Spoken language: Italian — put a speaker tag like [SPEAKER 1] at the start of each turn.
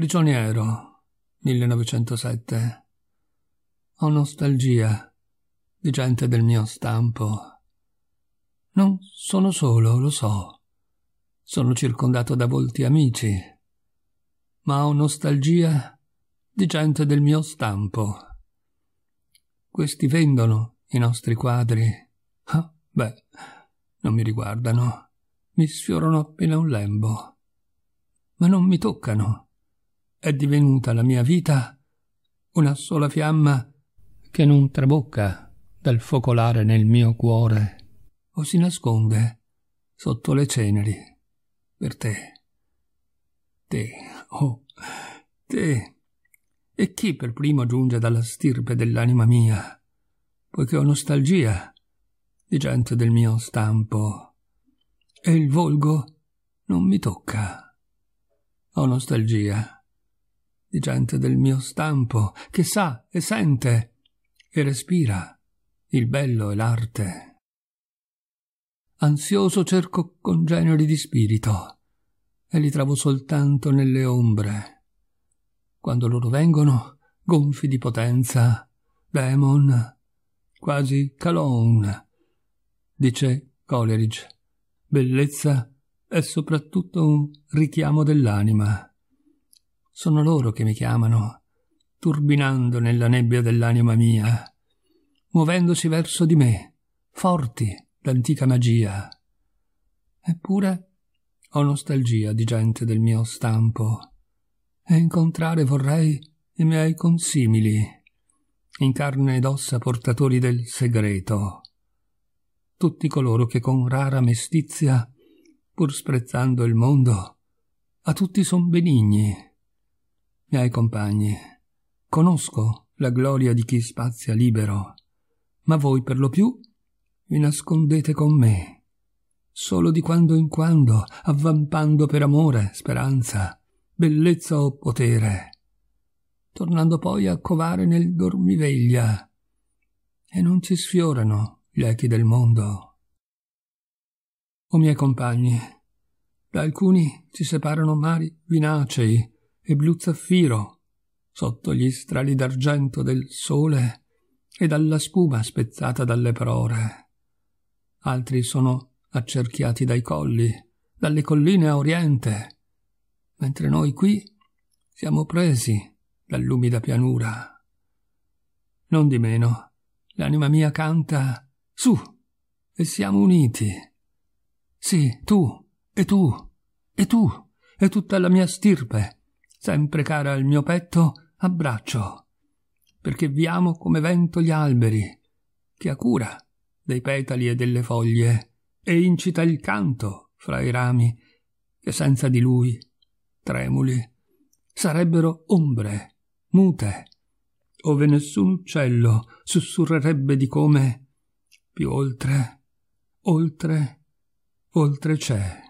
[SPEAKER 1] Prigioniero 1907 Ho nostalgia di gente del mio stampo. Non sono solo, lo so. Sono circondato da volti amici. Ma ho nostalgia di gente del mio stampo. Questi vendono i nostri quadri. Ah, beh, non mi riguardano. Mi sfiorano appena un lembo. Ma non mi toccano è divenuta la mia vita una sola fiamma che non trabocca dal focolare nel mio cuore o si nasconde sotto le ceneri per te. Te, oh, te. E chi per primo giunge dalla stirpe dell'anima mia, poiché ho nostalgia di gente del mio stampo, e il volgo non mi tocca. Ho nostalgia di gente del mio stampo, che sa e sente e respira il bello e l'arte. Ansioso cerco congeneri di spirito e li trovo soltanto nelle ombre. Quando loro vengono, gonfi di potenza, demon, quasi calon, dice Coleridge. Bellezza è soprattutto un richiamo dell'anima. Sono loro che mi chiamano, turbinando nella nebbia dell'anima mia, muovendosi verso di me, forti d'antica magia. Eppure ho nostalgia di gente del mio stampo, e incontrare vorrei i miei consimili in carne ed ossa portatori del segreto. Tutti coloro che con rara mestizia, pur sprezzando il mondo, a tutti son benigni, miei compagni, conosco la gloria di chi spazia libero, ma voi per lo più vi nascondete con me, solo di quando in quando, avvampando per amore, speranza, bellezza o potere, tornando poi a covare nel dormiveglia, e non ci sfiorano gli echi del mondo. O miei compagni, da alcuni ci separano mari vinacei, e blu zaffiro, sotto gli strali d'argento del sole e dalla spuma spezzata dalle prore. Altri sono accerchiati dai colli, dalle colline a oriente, mentre noi qui siamo presi dall'umida pianura. Non di meno, l'anima mia canta su e siamo uniti. Sì, tu e tu e tu e tutta la mia stirpe sempre cara al mio petto, abbraccio, perché vi amo come vento gli alberi, che ha cura dei petali e delle foglie, e incita il canto fra i rami, che senza di lui, tremuli, sarebbero ombre, mute, ove nessun uccello sussurrerebbe di come, più oltre, oltre, oltre c'è.